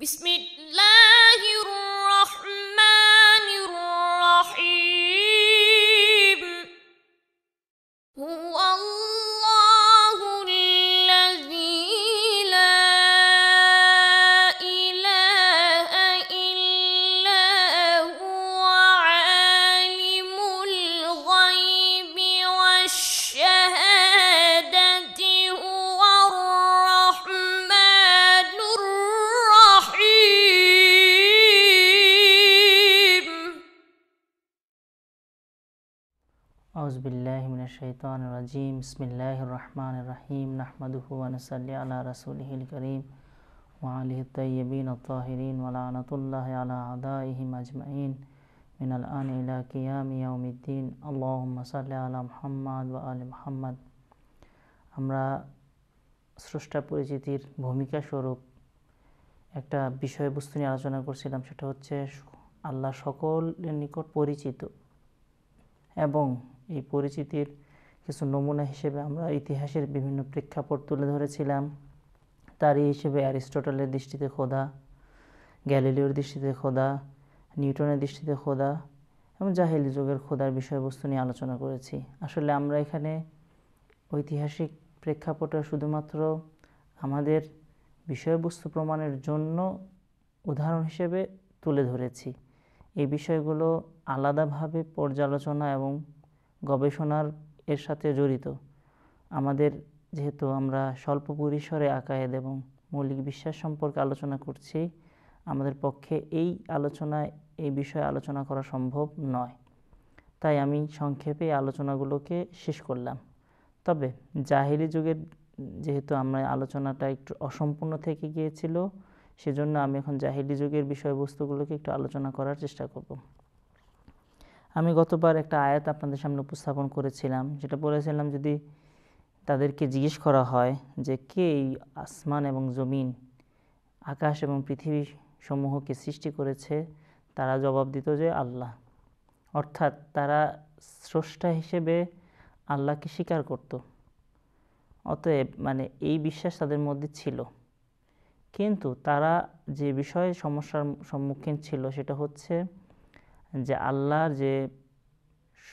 Bismillah. আউজবিল্লাহিমিনশাইতানজিম ইসমিল্লাহ Rahman রাহিম নাহমাদুহানসাল্লি আলা রাসুলহিল করিম ওয়ালিহ তৈবিন তাহরিন আলা আজমাইন মিনাল আন ইলা কিয়ামিয়াউমিদ্দিন আলা আমরা স্রষ্টা পরিচিতির ভূমিকা স্বরূপ একটা বিষয়বস্তু নিয়ে আলোচনা করছিলাম সেটা হচ্ছে আল্লাহ সকলের নিকট পরিচিত এবং এই পরিচিতির কিছু নমুনা হিসেবে আমরা ইতিহাসের বিভিন্ন প্রেক্ষাপট তুলে ধরেছিলাম তারই হিসেবে অ্যারিস্টটলের দৃষ্টিতে খোদা গ্যালিলিওর দৃষ্টিতে খোদা নিউটনের দৃষ্টিতে খোদা এবং জাহেলি যুগের খোদার বিষয়বস্তু নিয়ে আলোচনা করেছি আসলে আমরা এখানে ঐতিহাসিক প্রেক্ষাপটে শুধুমাত্র আমাদের বিষয়বস্তু প্রমাণের জন্য উদাহরণ হিসেবে তুলে ধরেছি এই বিষয়গুলো আলাদাভাবে পর্যালোচনা এবং গবেষণার এর সাথে জড়িত আমাদের যেহেতু আমরা স্বল্প পরিসরে আকায়েদ এবং মৌলিক বিশ্বাস সম্পর্কে আলোচনা করছি আমাদের পক্ষে এই আলোচনায় এই বিষয়ে আলোচনা করা সম্ভব নয় তাই আমি সংক্ষেপে আলোচনাগুলোকে শেষ করলাম তবে জাহিলি যুগের যেহেতু আমরা আলোচনাটা একটু অসম্পূর্ণ থেকে গিয়েছিল সেজন্য আমি এখন জাহিলি যুগের বিষয়বস্তুগুলোকে একটু আলোচনা করার চেষ্টা করব আমি গতবার একটা আয়াত আপনাদের সামনে উপস্থাপন করেছিলাম যেটা বলেছিলাম যদি তাদেরকে জিজ্ঞেস করা হয় যে কে এই আসমান এবং জমিন আকাশ এবং পৃথিবী সমূহকে সৃষ্টি করেছে তারা জবাব দিত যে আল্লাহ অর্থাৎ তারা স্রষ্টা হিসেবে আল্লাহকে স্বীকার করত অতএব মানে এই বিশ্বাস তাদের মধ্যে ছিল কিন্তু তারা যে বিষয়ে সমস্যার সম্মুখীন ছিল সেটা হচ্ছে যে আল্লাহর যে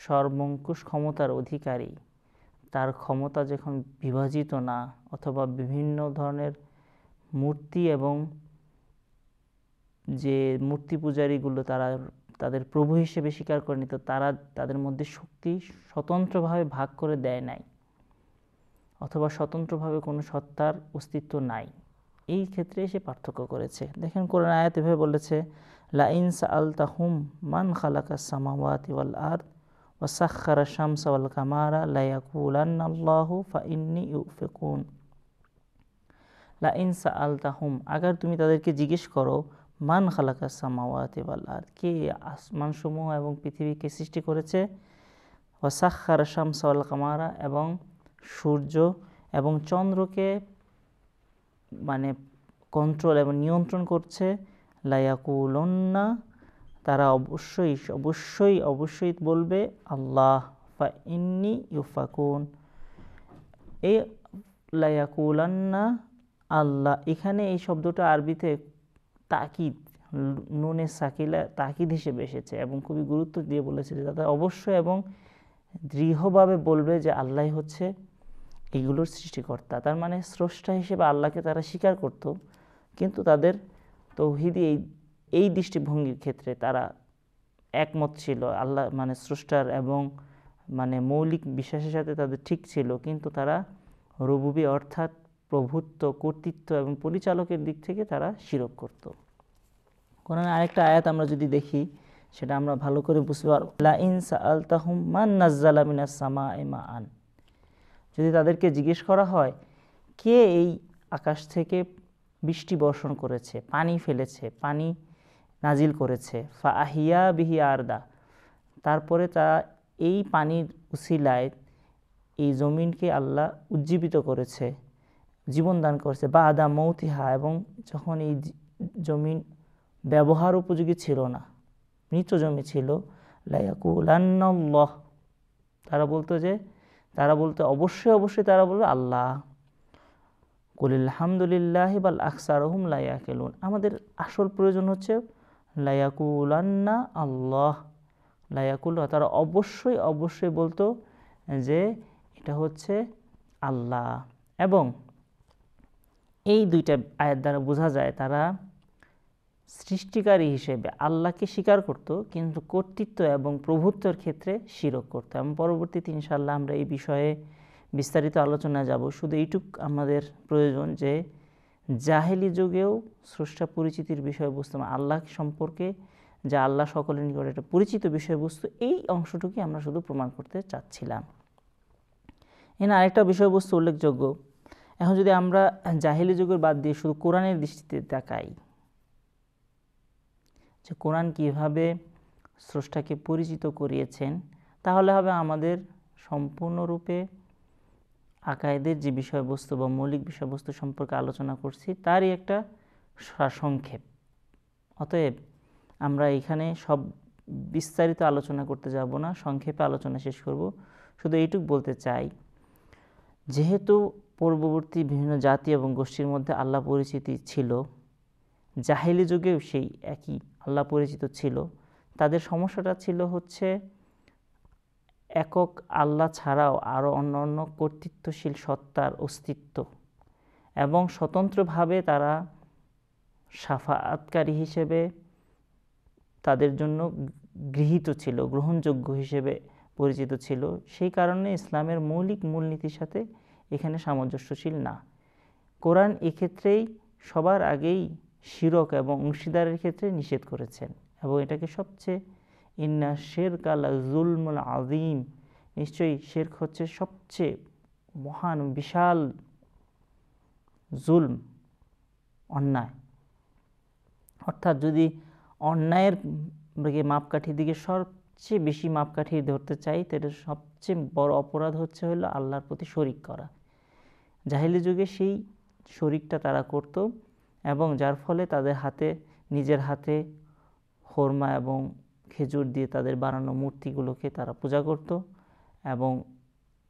সর্বঙ্কুশ ক্ষমতার অধিকারী তার ক্ষমতা যখন বিভাজিত না অথবা বিভিন্ন ধরনের মূর্তি এবং যে মূর্তি পূজারীগুলো তারা তাদের প্রভু হিসেবে স্বীকার করে নিত তারা তাদের মধ্যে শক্তি স্বতন্ত্রভাবে ভাগ করে দেয় নাই অথবা স্বতন্ত্রভাবে কোনো সত্তার অস্তিত্ব নাই এই ক্ষেত্রে সে পার্থক্য করেছে দেখেন কোরআন আয়াত এভাবে বলেছে লাইনসা আল তাহুম মান খালাকা সামাওয়াতি ওয়াল আর্দ ওয়াসাক্ষার শামস ওয়াল কামারা লায়াকুলান্নাল্লাহু ফা ইন্নি ইউফিকুন লাইনসা আল তাহুম আগার তুমি তাদেরকে জিজ্ঞেস করো মান খালাকা সামাওয়াতি ওয়াল আর্দ কে আসমানসমূহ এবং পৃথিবীকে সৃষ্টি করেছে ওয়াসাক্ষার শামস ওয়াল কামারা এবং সূর্য এবং চন্দ্রকে মানে কন্ট্রোল এবং নিয়ন্ত্রণ করছে লায়াকুলন্না তারা অবশ্যই অবশ্যই অবশ্যই বলবে আল্লাহ ফা ইন্নি ইউফাকুন এই লায়াকুলান্না আল্লাহ এখানে এই শব্দটা আরবিতে তাকিদ নুনে সাকিলা তাকিদ হিসেবে এসেছে এবং খুবই গুরুত্ব দিয়ে বলেছে যে তারা অবশ্যই এবং দৃঢ়ভাবে বলবে যে আল্লাহ হচ্ছে এগুলোর সৃষ্টিকর্তা তার মানে স্রষ্টা হিসেবে আল্লাহকে তারা স্বীকার করত কিন্তু তাদের তৌহিদি এই এই দৃষ্টিভঙ্গির ক্ষেত্রে তারা একমত ছিল আল্লাহ মানে স্রষ্টার এবং মানে মৌলিক বিশ্বাসের সাথে তাদের ঠিক ছিল কিন্তু তারা রবুবি অর্থাৎ প্রভুত্ব কর্তৃত্ব এবং পরিচালকের দিক থেকে তারা শিরক করত কোরআন আরেকটা আয়াত আমরা যদি দেখি সেটা আমরা ভালো করে বুঝতে পারবো লা ইনসা আল মান নাজ্জালা মিনাস সামা আন যদি তাদেরকে জিজ্ঞেস করা হয় কে এই আকাশ থেকে বৃষ্টি বর্ষণ করেছে পানি ফেলেছে পানি নাজিল করেছে ফা আহিয়া বিহি আরদা তারপরে তা এই পানির উশিলায় এই জমিনকে আল্লাহ উজ্জীবিত করেছে জীবন দান করেছে বা আদা মৌতিহা এবং যখন এই জমিন ব্যবহার উপযোগী ছিল না মৃত জমি ছিল লাইয়াকুলান্নল্লহ তারা বলতো যে তারা বলতে অবশ্যই অবশ্যই তারা বলবে আল্লাহ কলিল হামদুলিল্লাহ বাল লাইয়া কেলুন আমাদের আসল প্রয়োজন হচ্ছে লাইয়াকুলান্না আল্লাহ লাইয়াকুল তারা অবশ্যই অবশ্যই বলতো যে এটা হচ্ছে আল্লাহ এবং এই দুইটা আয়ের দ্বারা বোঝা যায় তারা সৃষ্টিকারী হিসেবে আল্লাহকে স্বীকার করত কিন্তু কর্তৃত্ব এবং প্রভুত্বর ক্ষেত্রে শিরক করত এবং তিন সাল্লাহ আমরা এই বিষয়ে বিস্তারিত আলোচনা যাব শুধু এইটুক আমাদের প্রয়োজন যে জাহেলি যুগেও স্রষ্টা পরিচিতির বিষয়বস্তু আল্লাহ সম্পর্কে যা আল্লাহ সকলের নিকট একটা পরিচিত বিষয়বস্তু এই অংশটুকুই আমরা শুধু প্রমাণ করতে চাচ্ছিলাম এখানে আরেকটা বিষয়বস্তু উল্লেখযোগ্য এখন যদি আমরা জাহেলি যুগের বাদ দিয়ে শুধু কোরআনের দৃষ্টিতে দেখাই যে কোরআন কীভাবে স্রষ্টাকে পরিচিত করিয়েছেন তাহলে হবে আমাদের সম্পূর্ণরূপে আকায়েদের যে বিষয়বস্তু বা মৌলিক বিষয়বস্তু সম্পর্কে আলোচনা করছি তারই একটা সংক্ষেপ অতএব আমরা এখানে সব বিস্তারিত আলোচনা করতে যাব না সংক্ষেপে আলোচনা শেষ করব শুধু এইটুক বলতে চাই যেহেতু পূর্ববর্তী বিভিন্ন জাতি এবং গোষ্ঠীর মধ্যে আল্লাহ পরিচিতি ছিল জাহিলি যুগেও সেই একই আল্লাহ পরিচিত ছিল তাদের সমস্যাটা ছিল হচ্ছে একক আল্লাহ ছাড়াও আরও অন্য অন্য কর্তৃত্বশীল সত্তার অস্তিত্ব এবং স্বতন্ত্রভাবে তারা সাফাৎকারী হিসেবে তাদের জন্য গৃহীত ছিল গ্রহণযোগ্য হিসেবে পরিচিত ছিল সেই কারণে ইসলামের মৌলিক মূলনীতির সাথে এখানে সামঞ্জস্যশীল না কোরআন এক্ষেত্রেই সবার আগেই শিরক এবং অংশীদারের ক্ষেত্রে নিষেধ করেছেন এবং এটাকে সবচেয়ে ইন্না শের কালা জুলমুল আজিম নিশ্চয়ই শেরক হচ্ছে সবচেয়ে মহান বিশাল জুলম অন্যায় অর্থাৎ যদি অন্যায়ের মাপকাঠির দিকে সবচেয়ে বেশি মাপকাঠি ধরতে চাই তাহলে সবচেয়ে বড় অপরাধ হচ্ছে হলো আল্লাহর প্রতি শরিক করা জাহিলি যুগে সেই শরিকটা তারা করতো এবং যার ফলে তাদের হাতে নিজের হাতে খোরমা এবং খেজুর দিয়ে তাদের বানানো মূর্তিগুলোকে তারা পূজা করত এবং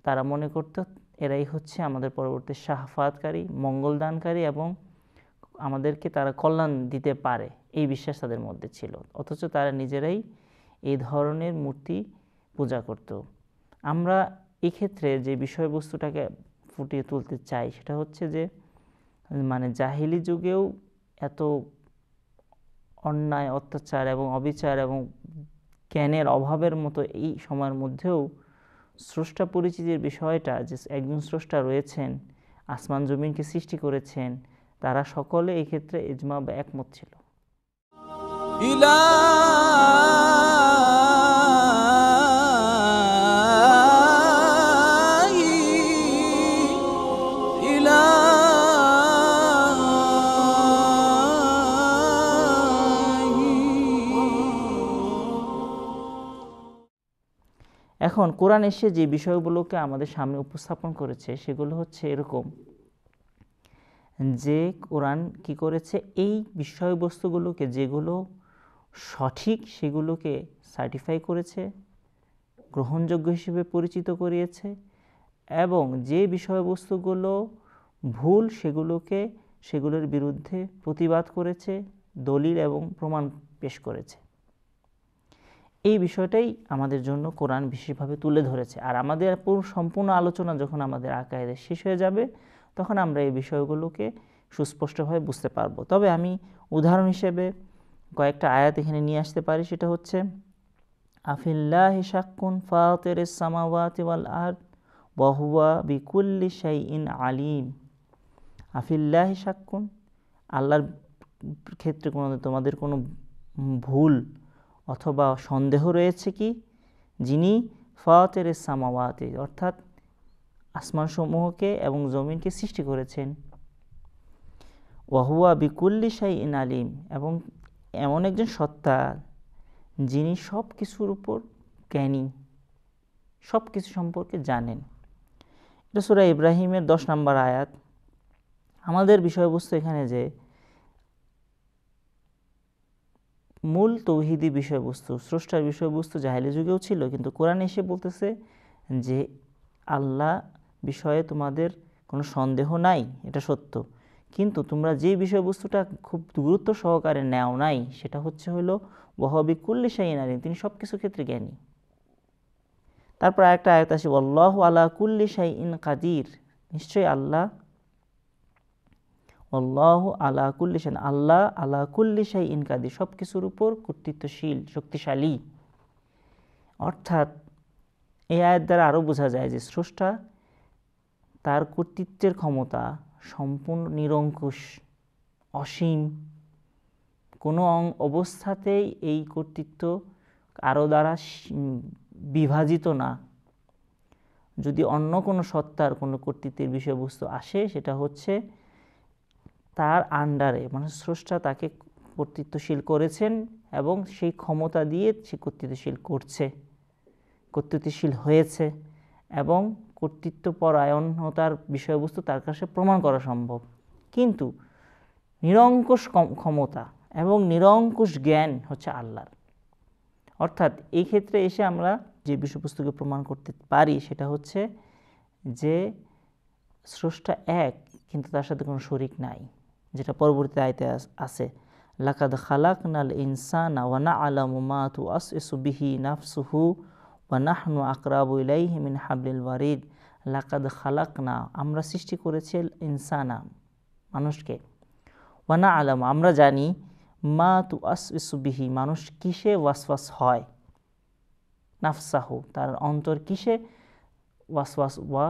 তারা মনে করত এরাই হচ্ছে আমাদের পরবর্তী সাহাফাতকারী মঙ্গলদানকারী এবং আমাদেরকে তারা কল্যাণ দিতে পারে এই বিশ্বাস তাদের মধ্যে ছিল অথচ তারা নিজেরাই এই ধরনের মূর্তি পূজা করত আমরা এক্ষেত্রে যে বিষয়বস্তুটাকে ফুটিয়ে তুলতে চাই সেটা হচ্ছে যে মানে জাহিলি যুগেও এত অন্যায় অত্যাচার এবং অবিচার এবং জ্ঞানের অভাবের মতো এই সময়ের মধ্যেও স্রষ্টা পরিচিতির বিষয়টা যে একজন স্রষ্টা রয়েছেন আসমান জমিনকে সৃষ্টি করেছেন তারা সকলে এক্ষেত্রে ইজমা বা একমত ছিল ইলা এখন কোরআন এসে যে বিষয়গুলোকে আমাদের সামনে উপস্থাপন করেছে সেগুলো হচ্ছে এরকম যে কোরআন কি করেছে এই বিষয়বস্তুগুলোকে যেগুলো সঠিক সেগুলোকে সার্টিফাই করেছে গ্রহণযোগ্য হিসেবে পরিচিত করিয়েছে এবং যে বিষয়বস্তুগুলো ভুল সেগুলোকে সেগুলোর বিরুদ্ধে প্রতিবাদ করেছে দলিল এবং প্রমাণ পেশ করেছে এই বিষয়টাই আমাদের জন্য কোরআন বিশেষভাবে তুলে ধরেছে আর আমাদের পুরো সম্পূর্ণ আলোচনা যখন আমাদের আকায়দে শেষ হয়ে যাবে তখন আমরা এই বিষয়গুলোকে সুস্পষ্টভাবে বুঝতে পারবো তবে আমি উদাহরণ হিসেবে কয়েকটা আয়াত এখানে নিয়ে আসতে পারি সেটা হচ্ছে আফিল্লাহ শাক্কুন ফাতের সামাওয়াতি ওয়াল বহুয়া বিকুল্লি শাই ইন আলিম আফিল্লাহ শাক্কুন আল্লাহর ক্ষেত্রে কোনো তোমাদের কোনো ভুল অথবা সন্দেহ রয়েছে কি যিনি ফাতের সামাওয়াতে অর্থাৎ আসমানসমূহকে এবং জমিনকে সৃষ্টি করেছেন ওয়াহুয়া বিকুল্লি শাহ ইন আলিম এবং এমন একজন সত্তা যিনি সব কিছুর উপর জ্ঞানী সব কিছু সম্পর্কে জানেন এটা সুরা ইব্রাহিমের দশ নম্বর আয়াত আমাদের বিষয়বস্তু এখানে যে মূল তৌহিদি বিষয়বস্তু স্রষ্টার বিষয়বস্তু জাহেলি যুগেও ছিল কিন্তু কোরআন এসে বলতেছে যে আল্লাহ বিষয়ে তোমাদের কোনো সন্দেহ নাই এটা সত্য কিন্তু তোমরা যে বিষয়বস্তুটা খুব গুরুত্ব সহকারে নেও নাই সেটা হচ্ছে হলো ওয়াহবি কুল্লি শাহিন তিনি সব কিছু ক্ষেত্রে জ্ঞানী তারপর আরেকটা আয়াত আসে আল্লাহ আলা কুল্লি শাহ ইন কাদির নিশ্চয়ই আল্লাহ আল্লাহ আলা কুল্লিশান আল্লাহ আলা কুল্লিশাই ইনকাদি সব কিছুর উপর কর্তৃত্বশীল শক্তিশালী অর্থাৎ এই আয়ের দ্বারা আরও বোঝা যায় যে স্রষ্টা তার কর্তৃত্বের ক্ষমতা সম্পূর্ণ নিরঙ্কুশ অসীম কোনো অবস্থাতেই এই কর্তৃত্ব কারো দ্বারা বিভাজিত না যদি অন্য কোনো সত্তার কোনো কর্তৃত্বের বিষয়বস্তু আসে সেটা হচ্ছে তার আন্ডারে মানে স্রষ্টা তাকে কর্তৃত্বশীল করেছেন এবং সেই ক্ষমতা দিয়ে সে কর্তৃত্বশীল করছে কর্তৃত্বশীল হয়েছে এবং কর্তৃত্বপরায়ণতার বিষয়বস্তু তার কাছে প্রমাণ করা সম্ভব কিন্তু নিরঙ্কুশ ক্ষমতা এবং নিরঙ্কুশ জ্ঞান হচ্ছে আল্লাহর অর্থাৎ এই ক্ষেত্রে এসে আমরা যে বিষয়বস্তুকে প্রমাণ করতে পারি সেটা হচ্ছে যে স্রষ্টা এক কিন্তু তার সাথে কোনো শরিক নাই যেটা পরবর্তী আয়তে আছে লাকাদ খালাক নাল ইনসানা ওয়ানা মা তু আস বিহি নাফসুহু নাহনু আকরাবু ইলাইহি মিন হাবলিল ওয়ারিদ লাকাদ খালাক না আমরা সৃষ্টি করেছি ইনসানা মানুষকে ওয়ানা আলাম আমরা জানি মা তু আস বিহি মানুষ কিসে ওয়াসওয়াস হয় নাফসাহু তার অন্তর কিসে ওয়াসওয়াস বা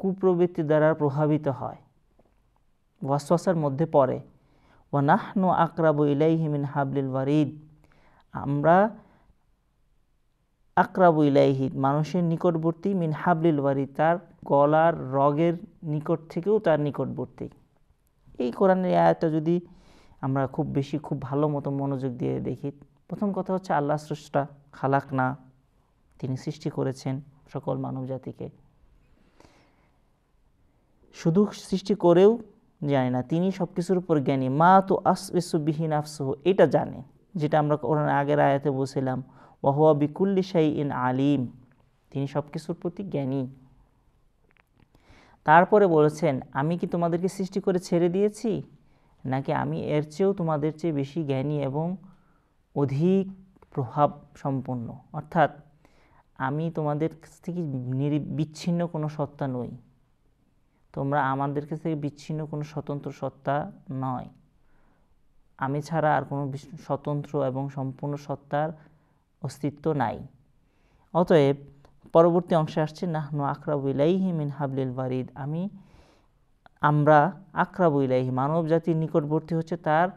কুপ্রবৃত্তি দ্বারা প্রভাবিত হয় ওয়াসওয়াসার মধ্যে পড়ে ওয়ানাহনু আকরাবু মিন হাবলিল ওয়ারিদ আমরা আকরাবু ইলাইহি মানুষের নিকটবর্তী মিন হাবলিল ওয়ারিদ তার গলার রগের নিকট থেকেও তার নিকটবর্তী এই কোরআনের আয়াতটা যদি আমরা খুব বেশি খুব ভালো মতো মনোযোগ দিয়ে দেখি প্রথম কথা হচ্ছে আল্লাহ স্রষ্টা খালাক না তিনি সৃষ্টি করেছেন সকল মানব জাতিকে শুধু সৃষ্টি করেও জানে না তিনি সব কিছুর উপর জ্ঞানী মা তো বিহীন আফসহ এটা জানে যেটা আমরা আগের আয়াতে বলছিলাম ওয়াহুয়া বিকুল্লি শাই ইন আলিম তিনি সব কিছুর প্রতি জ্ঞানী তারপরে বলেছেন আমি কি তোমাদেরকে সৃষ্টি করে ছেড়ে দিয়েছি নাকি আমি এর চেয়েও তোমাদের চেয়ে বেশি জ্ঞানী এবং অধিক প্রভাব সম্পন্ন অর্থাৎ আমি তোমাদের থেকে বিচ্ছিন্ন কোনো সত্তা নই তোমরা আমাদের কাছ থেকে বিচ্ছিন্ন কোনো স্বতন্ত্র সত্তা নয় আমি ছাড়া আর কোনো স্বতন্ত্র এবং সম্পূর্ণ সত্তার অস্তিত্ব নাই অতএব পরবর্তী অংশে আসছে নাহনু আকরাবু ইলাইহি মিন হাবলিল বারিদ আমি আমরা আকরাবু ইলাইহি মানব জাতির নিকটবর্তী হচ্ছে তার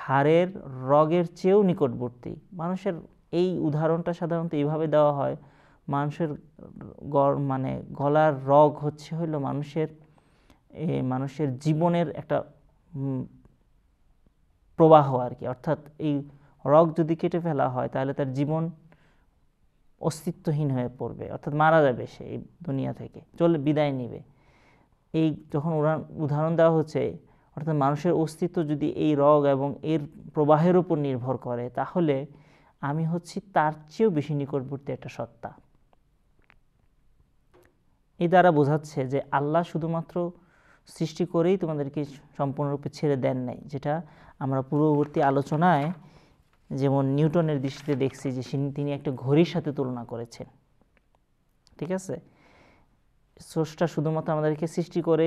ঘাড়ের রগের চেয়েও নিকটবর্তী মানুষের এই উদাহরণটা সাধারণত এইভাবে দেওয়া হয় মানুষের গড় মানে গলার রগ হচ্ছে হইল মানুষের মানুষের জীবনের একটা প্রবাহ আর কি অর্থাৎ এই রগ যদি কেটে ফেলা হয় তাহলে তার জীবন অস্তিত্বহীন হয়ে পড়বে অর্থাৎ মারা যাবে সে এই দুনিয়া থেকে চলে বিদায় নিবে এই যখন উদাহরণ দেওয়া হচ্ছে অর্থাৎ মানুষের অস্তিত্ব যদি এই রগ এবং এর প্রবাহের উপর নির্ভর করে তাহলে আমি হচ্ছি তার চেয়েও বেশি নিকটবর্তী একটা সত্তা এ দ্বারা বোঝাচ্ছে যে আল্লাহ শুধুমাত্র সৃষ্টি করেই তোমাদেরকে সম্পূর্ণরূপে ছেড়ে দেন নাই যেটা আমরা পূর্ববর্তী আলোচনায় যেমন নিউটনের দৃষ্টিতে দেখছি যে তিনি একটা ঘড়ির সাথে তুলনা করেছেন ঠিক আছে স্রষ্টা শুধুমাত্র আমাদেরকে সৃষ্টি করে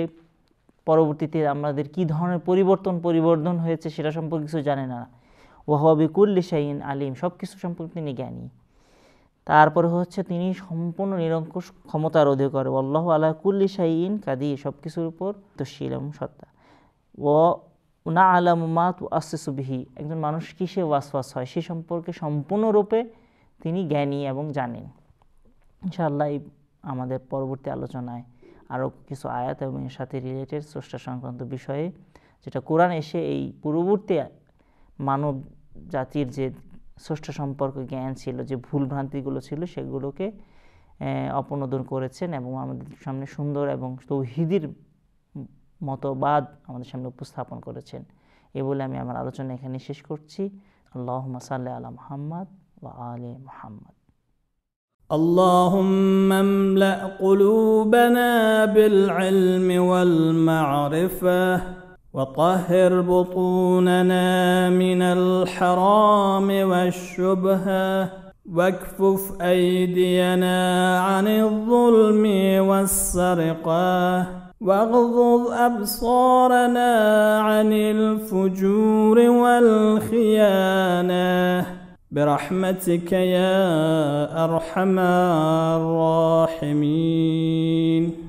পরবর্তীতে আমাদের কি ধরনের পরিবর্তন পরিবর্তন হয়েছে সেটা সম্পর্কে কিছু জানে না ওয়াহাবি কুল্লি আলিম সব কিছু সম্পর্কে তিনি জ্ঞানী তারপরে হচ্ছে তিনি সম্পূর্ণ নিরঙ্কুশ ক্ষমতার অধিকার আল্লাহ আল্লাহ কুল্লি সাইন কাদি সব কিছুর উপর শিল এবং সত্তা ও না আলাম মা তু আসিসুবিহি একজন মানুষ কিসে ওয়াসওয়াস হয় সে সম্পর্কে সম্পূর্ণরূপে তিনি জ্ঞানী এবং জানেন ইনশাআল্লাহ আমাদের পরবর্তী আলোচনায় আরও কিছু আয়াত এবং এর সাথে রিলেটেড স্রষ্টা সংক্রান্ত বিষয়ে যেটা কোরআন এসে এই পূর্ববর্তী মানব জাতির যে ষষ্ঠ সম্পর্ক জ্ঞান ছিল যে ভুল ভ্রান্তিগুলো ছিল সেগুলোকে অপনোদন করেছেন এবং আমাদের সামনে সুন্দর এবং তৌহিদির মতবাদ আমাদের সামনে উপস্থাপন করেছেন এ বলে আমি আমার আলোচনা এখানে শেষ করছি আল্লাহ সাল্লাহ আলা মোহাম্মদ ওয়া আলে মোহাম্মদ اللهم املأ قلوبنا بالعلم والمعرفه وطهر بطوننا من الحرام والشبهة واكفف أيدينا عن الظلم والسرقة واغضض أبصارنا عن الفجور والخيانة برحمتك يا أرحم الراحمين